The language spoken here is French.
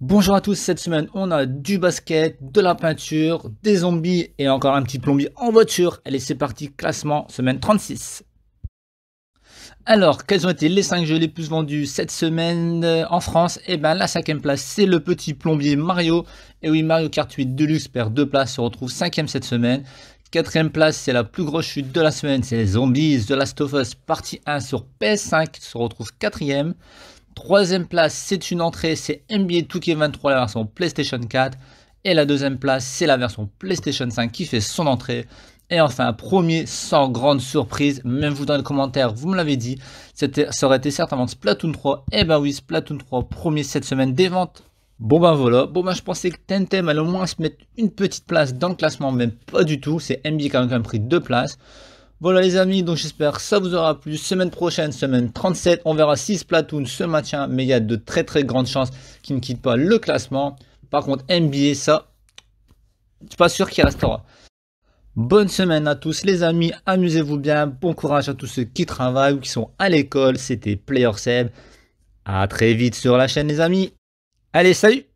Bonjour à tous, cette semaine on a du basket, de la peinture, des zombies et encore un petit plombier en voiture. Allez c'est parti, classement, semaine 36. Alors, quels ont été les 5 jeux les plus vendus cette semaine euh, en France Eh bien, la cinquième place, c'est le petit plombier Mario. Et oui, Mario Kart 8 Deluxe perd 2 places, se retrouve 5 cette semaine. Quatrième place, c'est la plus grosse chute de la semaine, c'est les Zombies The Last of Us partie 1 sur PS5, se retrouve quatrième. Troisième place, c'est une entrée, c'est NBA 2K23, la version PlayStation 4. Et la deuxième place, c'est la version PlayStation 5 qui fait son entrée. Et enfin, premier, sans grande surprise, même vous dans les commentaires, vous me l'avez dit, ça aurait été certainement Splatoon 3. Et eh ben oui, Splatoon 3, premier cette semaine des ventes. Bon ben voilà, bon ben je pensais que Tentem allait au moins se mettre une petite place dans le classement, mais pas du tout, c'est NBA qui a même pris deux places. Voilà les amis, donc j'espère que ça vous aura plu. Semaine prochaine, semaine 37, on verra 6 platoons ce matin, mais il y a de très très grandes chances qu'il ne quitte pas le classement. Par contre, NBA, ça, je suis pas sûr qu'il restera. Bonne semaine à tous les amis, amusez-vous bien, bon courage à tous ceux qui travaillent ou qui sont à l'école. C'était Player Seb. À très vite sur la chaîne les amis. Allez, salut